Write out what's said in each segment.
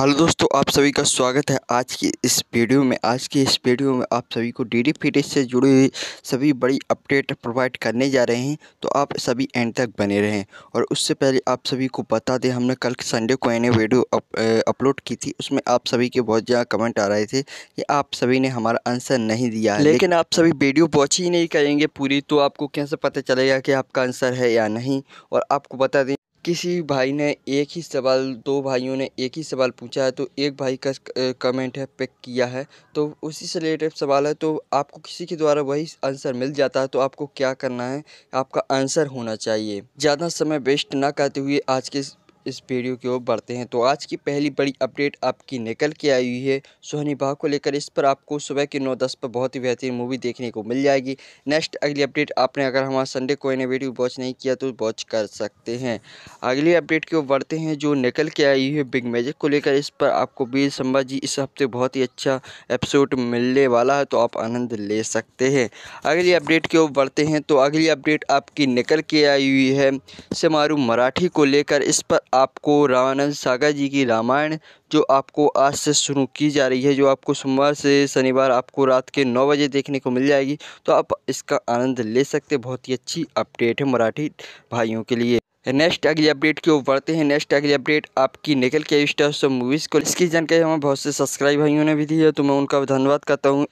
hello दोस्तों आप सभी का स्वागत है आज की इस वीडियो में आज की इस वीडियो में आप सभी को डी डी से जुड़ी हुई सभी बड़ी अपडेट प्रोवाइड करने जा रहे हैं तो आप सभी एंड तक बने रहें और उससे पहले आप सभी को बता दें हमने कल संडे को इन्हें वीडियो अपलोड की थी उसमें आप सभी के बहुत ज़्यादा कमेंट आ रहे थे कि आप सभी ने हमारा आंसर नहीं दिया है लेकिन आप सभी वीडियो वॉच ही नहीं करेंगे पूरी तो आपको कैसे पता चलेगा कि आपका आंसर है या नहीं और आपको बता दें किसी भाई ने एक ही सवाल दो भाइयों ने एक ही सवाल पूछा है तो एक भाई का कमेंट है पिक किया है तो उसी से रिलेटेड सवाल है तो आपको किसी के द्वारा वही आंसर मिल जाता है तो आपको क्या करना है आपका आंसर होना चाहिए ज़्यादा समय वेस्ट ना करते हुए आज के इस वीडियो की ओर बढ़ते हैं तो आज की पहली बड़ी अपडेट आपकी निकल के आई हुई है सोहनी भाग को लेकर इस पर आपको सुबह के नौ दस पर बहुत ही बेहतरीन मूवी देखने को मिल जाएगी नेक्स्ट अगली अपडेट आपने अगर हमारा संडे को इन्हें वीडियो वॉच नहीं किया तो वॉच कर सकते हैं अगली अपडेट की ओर बढ़ते हैं जो निकल के आई हुई है बिग मैजिक को लेकर इस पर आपको बीर संभा जी इस हफ्ते बहुत ही अच्छा एपिसोड मिलने वाला है तो आप आनंद ले सकते हैं अगली अपडेट की ओर बढ़ते हैं तो अगली अपडेट आपकी निकल के आई हुई है समारू मराठी को लेकर इस पर आपको रामानंद सागर जी की रामायण जो आपको आज से शुरू की जा रही है जो आपको सोमवार से शनिवार आपको रात के नौ बजे देखने को मिल जाएगी तो आप इसका आनंद ले सकते बहुत ही अच्छी अपडेट है मराठी भाइयों के लिए नेक्स्ट अगली अपडेट की ओर बढ़ते हैं नेक्स्ट अगली अपडेट आपकी निकल के स्टार मूवीज़ को इसकी जानकारी हमारे बहुत से सब्सक्राइब भाइयों ने भी दी है तो मैं उनका धन्यवाद करता हूँ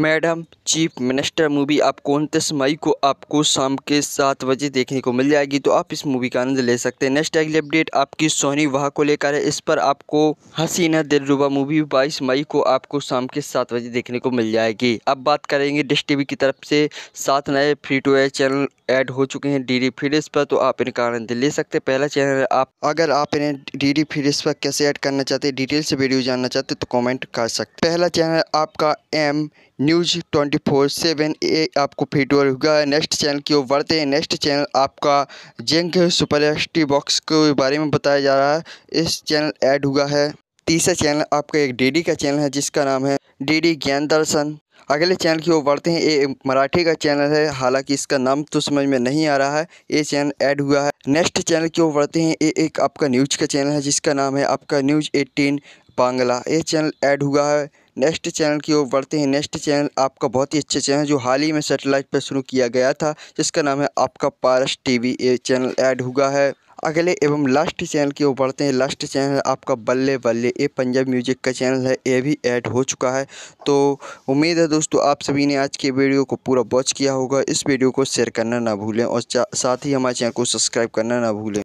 मैडम चीफ मिनिस्टर मूवी आपको उनतीस मई को आपको शाम के सात बजे देखने को मिल जाएगी तो आप इस मूवी का आनंद ले सकते हैं नेक्स्ट अगली अपडेट आपकी सोनी वाह को लेकर है इस पर आपको हसीना दिलरुबा मूवी बाईस मई को आपको शाम के सात बजे देखने को मिल जाएगी अब बात करेंगे डिश टी की तरफ से सात नए free to air channel add हो चुके हैं डी डी फ्रीडिस पर तो आप इनका आनंद ले सकते हैं पहला चैनल है आप अगर आप इन्हें डी डी फ्रीडिस पर कैसे ऐड करना चाहते हैं डिटेल से वीडियो जानना चाहते तो कमेंट कर सकते पहला चैनल आपका M news twenty four seven ए आपको फीड होगा नेक्स्ट चैनल की ओर बढ़ते हैं नेक्स्ट चैनल आपका जेंग सुपर एस टी बॉक्स के बारे में बताया जा रहा है इस चैनल ऐड हुआ है तीसरा चैनल आपका एक डीडी का चैनल है जिसका नाम है डीडी ज्ञान दर्शन अगले चैनल की ओर बढ़ते हैं ये मराठी का चैनल है हालांकि इसका नाम तो समझ में नहीं आ रहा है ये चैनल ऐड हुआ है नेक्स्ट चैनल की ओर बढ़ते हैं ये एक आपका न्यूज का चैनल है जिसका नाम है आपका न्यूज एटीन बांग्ला ये चैनल ऐड हुआ है नेक्स्ट चैनल की ओर बढ़ते हैं नेक्स्ट चैनल आपका बहुत ही अच्छा चैनल जो हाल ही में सेटेलाइट पर शुरू किया गया था जिसका नाम है आपका पारस टीवी ये चैनल ऐड हुआ है अगले एवं लास्ट चैनल की ओर बढ़ते हैं लास्ट चैनल है आपका बल्ले बल्ले ये पंजाब म्यूजिक का चैनल है ये भी ऐड हो चुका है तो उम्मीद है दोस्तों आप सभी ने आज के वीडियो को पूरा वॉच किया होगा इस वीडियो को शेयर करना ना भूलें और साथ ही हमारे चैनल को सब्सक्राइब करना ना भूलें